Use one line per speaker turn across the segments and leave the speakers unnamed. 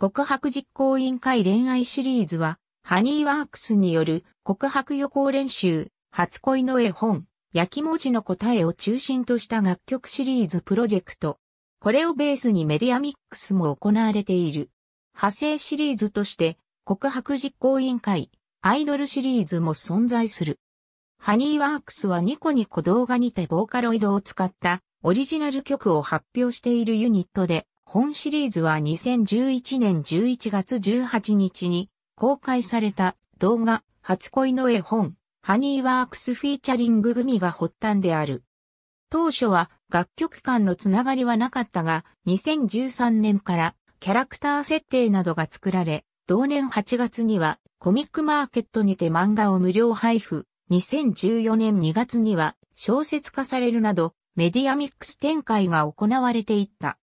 告白実行委員会恋愛シリーズは、ハニーワークスによる告白予行練習、初恋の絵本、焼き文字の答えを中心とした楽曲シリーズプロジェクト。これをベースにメディアミックスも行われている。派生シリーズとして、告白実行委員会、アイドルシリーズも存在する。ハニーワークスはニコニコ動画にてボーカロイドを使ったオリジナル曲を発表しているユニットで、本シリーズは2011年11月18日に公開された動画初恋の絵本ハニーワークスフィーチャリング組が発端である。当初は楽曲間のつながりはなかったが2013年からキャラクター設定などが作られ、同年8月にはコミックマーケットにて漫画を無料配布、2014年2月には小説化されるなどメディアミックス展開が行われていった。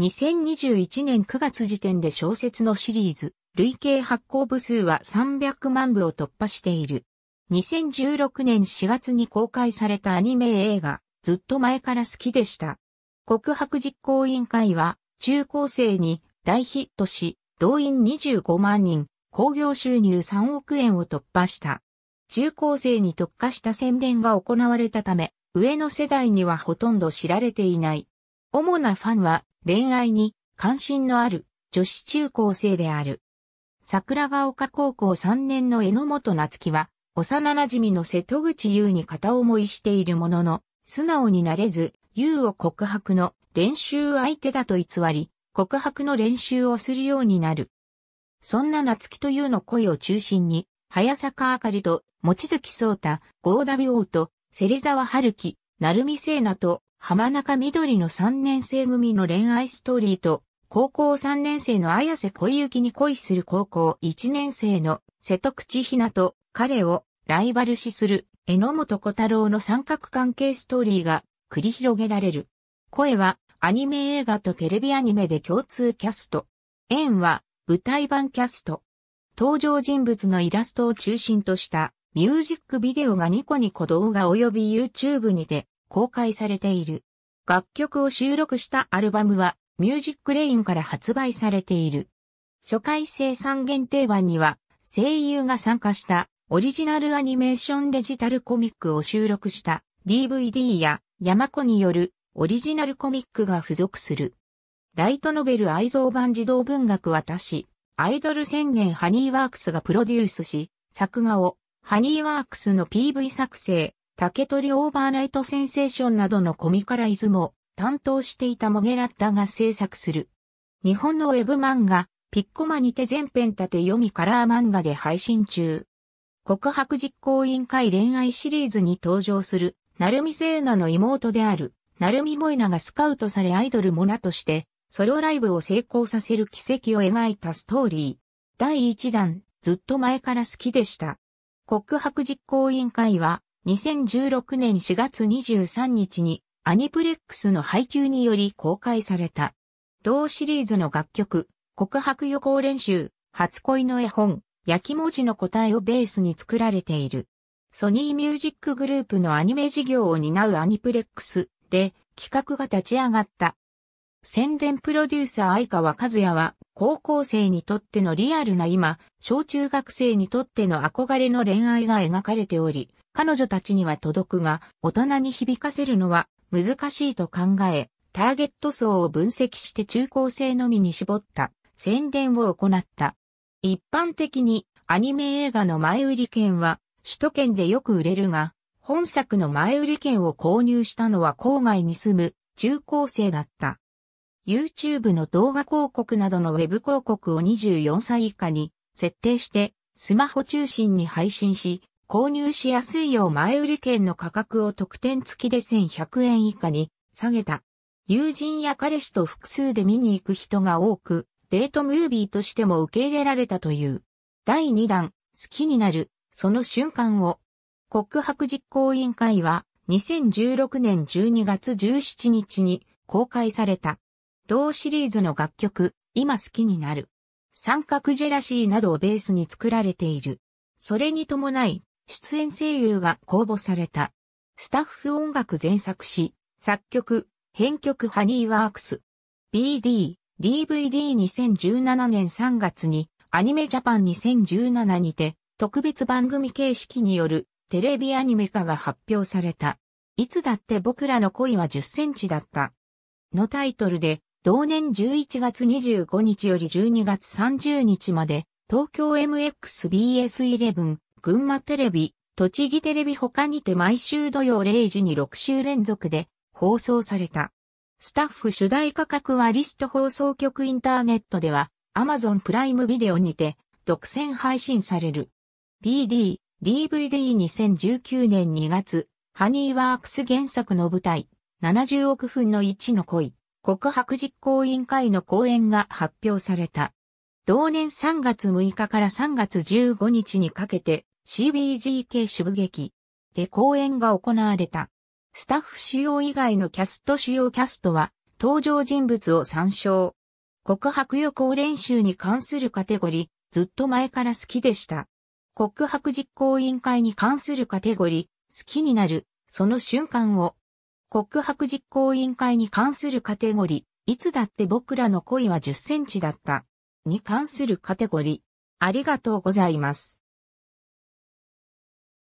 2021年9月時点で小説のシリーズ、累計発行部数は300万部を突破している。2016年4月に公開されたアニメ映画、ずっと前から好きでした。告白実行委員会は、中高生に大ヒットし、動員25万人、興行収入3億円を突破した。中高生に特化した宣伝が行われたため、上の世代にはほとんど知られていない。主なファンは恋愛に関心のある女子中高生である。桜ヶ丘高校3年の榎本夏樹は、幼馴染の瀬戸口優に片思いしているものの、素直になれず、優を告白の練習相手だと偽り、告白の練習をするようになる。そんな夏樹と優の恋を中心に、早坂あかりと、望月聡太、郷田病と、芹沢春樹、成美聖奈と、浜中緑の3年生組の恋愛ストーリーと、高校3年生の綾瀬小雪に恋する高校1年生の瀬戸口ひなと彼をライバル視する榎本小太郎の三角関係ストーリーが繰り広げられる。声はアニメ映画とテレビアニメで共通キャスト。縁は舞台版キャスト。登場人物のイラストを中心としたミュージックビデオがニコニコ動画及び YouTube にて公開されている。楽曲を収録したアルバムは、ミュージックレインから発売されている。初回生産限定版には、声優が参加したオリジナルアニメーションデジタルコミックを収録した DVD やヤマコによるオリジナルコミックが付属する。ライトノベル愛蔵版児童文学はし、アイドル宣言ハニーワークスがプロデュースし、作画をハニーワークスの PV 作成、竹取オーバーナイトセンセーションなどのコミカライズも担当していたモゲラッタが制作する。日本のウェブ漫画、ピッコマにて全編立て読みカラー漫画で配信中。告白実行委員会恋愛シリーズに登場する、ミセーナの妹である、ミモ萌ナがスカウトされアイドルモナとして、ソロライブを成功させる奇跡を描いたストーリー。第1弾、ずっと前から好きでした。告白実行委員会は、2016年4月23日にアニプレックスの配給により公開された。同シリーズの楽曲、告白予行練習、初恋の絵本、焼き文字の答えをベースに作られている。ソニーミュージックグループのアニメ事業を担うアニプレックスで企画が立ち上がった。宣伝プロデューサー相川和也は高校生にとってのリアルな今、小中学生にとっての憧れの恋愛が描かれており、彼女たちには届くが、大人に響かせるのは難しいと考え、ターゲット層を分析して中高生のみに絞った宣伝を行った。一般的にアニメ映画の前売り券は首都圏でよく売れるが、本作の前売り券を購入したのは郊外に住む中高生だった。YouTube の動画広告などのウェブ広告を24歳以下に設定してスマホ中心に配信し、購入しやすいよう前売り券の価格を特典付きで1100円以下に下げた。友人や彼氏と複数で見に行く人が多く、デートムービーとしても受け入れられたという。第2弾、好きになる、その瞬間を。告白実行委員会は、2016年12月17日に公開された。同シリーズの楽曲、今好きになる。三角ジェラシーなどをベースに作られている。それに伴い、出演声優が公募された。スタッフ音楽全作詞、作曲、編曲ハニーワークス。BD、DVD2017 年3月にアニメジャパン2017にて特別番組形式によるテレビアニメ化が発表された。いつだって僕らの恋は10センチだった。のタイトルで同年11月25日より12月30日まで東京 MXBS11 群馬テレビ、栃木テレビ他にて毎週土曜0時に6週連続で放送された。スタッフ主題価格はリスト放送局インターネットでは Amazon プライムビデオにて独占配信される。BD、DVD2019 年2月、ハニーワークス原作の舞台、70億分の1の恋、告白実行委員会の講演が発表された。同年3月6日から3月15日にかけて、CBGK 主部劇で公演が行われた。スタッフ主要以外のキャスト主要キャストは登場人物を参照。告白予行練習に関するカテゴリー、ずっと前から好きでした。告白実行委員会に関するカテゴリー、好きになる、その瞬間を。告白実行委員会に関するカテゴリー、いつだって僕らの恋は10センチだった。に関するカテゴリー、ありがとうございます。